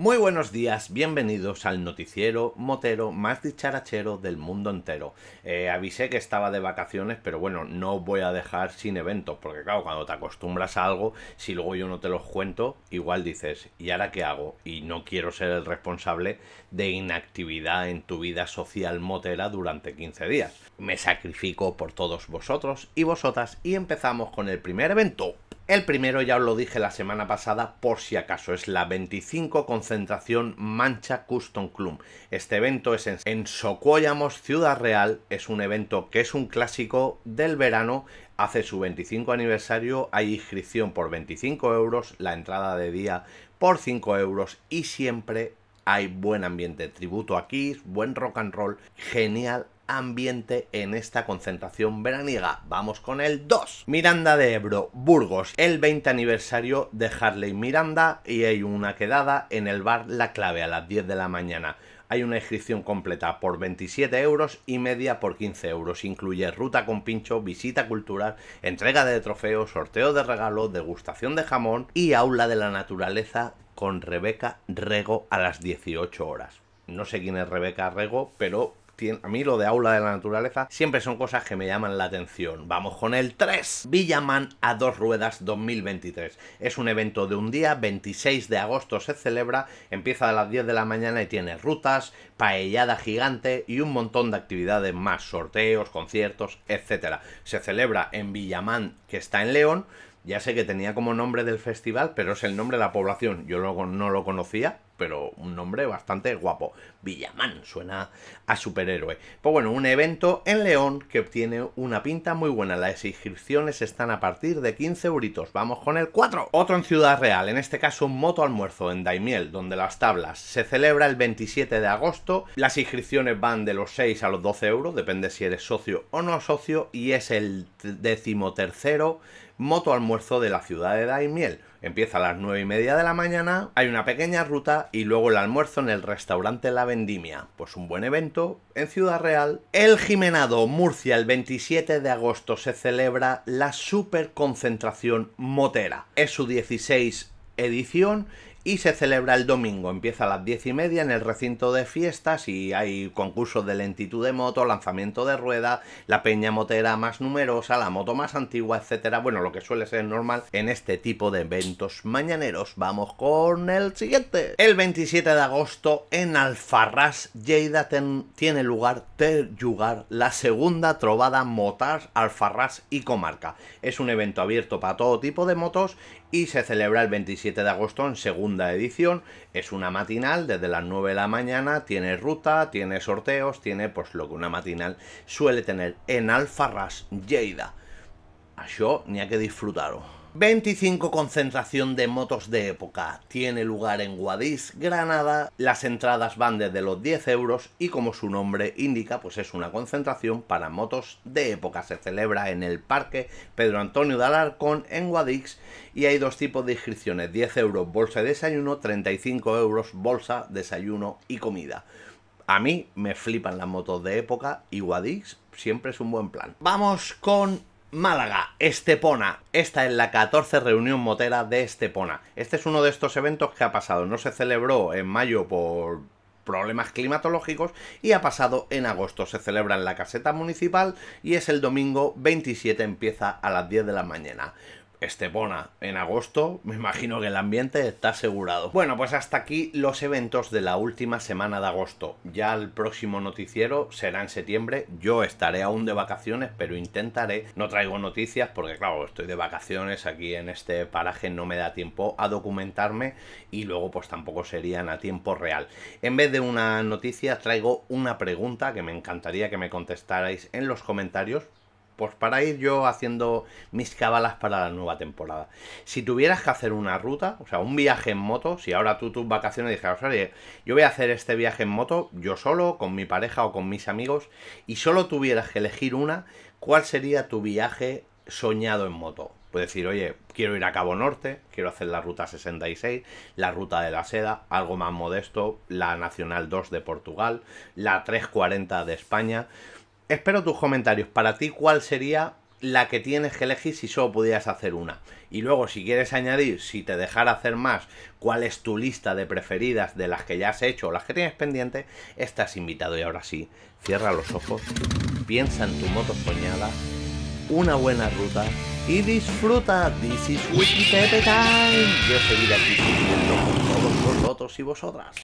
Muy buenos días, bienvenidos al noticiero motero más dicharachero del mundo entero. Eh, avisé que estaba de vacaciones, pero bueno, no voy a dejar sin eventos, porque claro, cuando te acostumbras a algo, si luego yo no te los cuento, igual dices, ¿y ahora qué hago? Y no quiero ser el responsable de inactividad en tu vida social motera durante 15 días. Me sacrifico por todos vosotros y vosotras y empezamos con el primer evento. El primero ya os lo dije la semana pasada por si acaso, es la 25 concentración Mancha Custom Club. Este evento es en, en Ciudad Real, es un evento que es un clásico del verano, hace su 25 aniversario, hay inscripción por 25 euros, la entrada de día por 5 euros y siempre hay buen ambiente, tributo a Kiss, buen rock and roll, genial ambiente en esta concentración veraniega. Vamos con el 2. Miranda de Ebro, Burgos, el 20 aniversario de Harley Miranda y hay una quedada en el bar La Clave a las 10 de la mañana. Hay una inscripción completa por 27 euros y media por 15 euros. Incluye ruta con pincho, visita cultural, entrega de trofeos, sorteo de regalo, degustación de jamón y aula de la naturaleza con Rebeca Rego a las 18 horas. No sé quién es Rebeca Rego, pero a mí lo de aula de la naturaleza siempre son cosas que me llaman la atención. Vamos con el 3. Villaman a dos ruedas 2023. Es un evento de un día, 26 de agosto se celebra, empieza a las 10 de la mañana y tiene rutas, paellada gigante y un montón de actividades más, sorteos, conciertos, etcétera. Se celebra en Villamán, que está en León. Ya sé que tenía como nombre del festival, pero es el nombre de la población. Yo no lo conocía, pero un nombre bastante guapo. Villamán, suena a superhéroe. Pues bueno, un evento en León que obtiene una pinta muy buena. Las inscripciones están a partir de 15 euritos. Vamos con el 4. Otro en Ciudad Real, en este caso un moto almuerzo en Daimiel, donde las tablas se celebra el 27 de agosto. Las inscripciones van de los 6 a los 12 euros, depende si eres socio o no socio, y es el decimotercero moto almuerzo de la ciudad de Daimiel. Empieza a las 9 y media de la mañana, hay una pequeña ruta y luego el almuerzo en el restaurante La Vendimia. Pues un buen evento en Ciudad Real. El Jimenado, Murcia, el 27 de agosto se celebra la superconcentración motera. Es su 16 edición y se celebra el domingo. Empieza a las 10 y media en el recinto de fiestas y hay concursos de lentitud de moto, lanzamiento de rueda, la peña motera más numerosa, la moto más antigua, etcétera. Bueno, lo que suele ser normal en este tipo de eventos mañaneros. Vamos con el siguiente. El 27 de agosto en Alfarrás, Lleida, tiene lugar ter lugar la segunda trovada Motar Alfarrás y Comarca. Es un evento abierto para todo tipo de motos y se celebra el 27 de agosto en segunda edición. Es una matinal, desde las 9 de la mañana tiene ruta, tiene sorteos, tiene pues lo que una matinal suele tener en Alfarras Lleida. yo ni a que disfrutarlo 25 concentración de motos de época. Tiene lugar en Guadix, Granada. Las entradas van desde los 10 euros y como su nombre indica, pues es una concentración para motos de época. Se celebra en el Parque Pedro Antonio de Alarcón en Guadix y hay dos tipos de inscripciones. 10 euros bolsa de desayuno, 35 euros bolsa, desayuno y comida. A mí me flipan las motos de época y Guadix siempre es un buen plan. Vamos con Málaga, Estepona. Esta es la 14 reunión motera de Estepona. Este es uno de estos eventos que ha pasado. No se celebró en mayo por problemas climatológicos y ha pasado en agosto. Se celebra en la caseta municipal y es el domingo 27, empieza a las 10 de la mañana. Estepona en agosto, me imagino que el ambiente está asegurado. Bueno, pues hasta aquí los eventos de la última semana de agosto. Ya el próximo noticiero será en septiembre. Yo estaré aún de vacaciones, pero intentaré. No traigo noticias porque, claro, estoy de vacaciones aquí en este paraje, no me da tiempo a documentarme y luego, pues tampoco serían a tiempo real. En vez de una noticia, traigo una pregunta que me encantaría que me contestarais en los comentarios pues para ir yo haciendo mis cabalas para la nueva temporada. Si tuvieras que hacer una ruta, o sea, un viaje en moto, si ahora tú tus vacaciones dijeras, oye, yo voy a hacer este viaje en moto yo solo, con mi pareja o con mis amigos, y solo tuvieras que elegir una, ¿cuál sería tu viaje soñado en moto? Puedes decir, oye, quiero ir a Cabo Norte, quiero hacer la ruta 66, la ruta de la seda, algo más modesto, la Nacional 2 de Portugal, la 340 de España. Espero tus comentarios. Para ti, ¿cuál sería la que tienes que elegir si solo pudieras hacer una? Y luego, si quieres añadir, si te dejara hacer más, cuál es tu lista de preferidas de las que ya has hecho o las que tienes pendiente, estás invitado. Y ahora sí, cierra los ojos, piensa en tu moto soñada, una buena ruta y disfruta. This is Wikipedia Time. Yo seguiré aquí subiendo con todos vosotros y vosotras.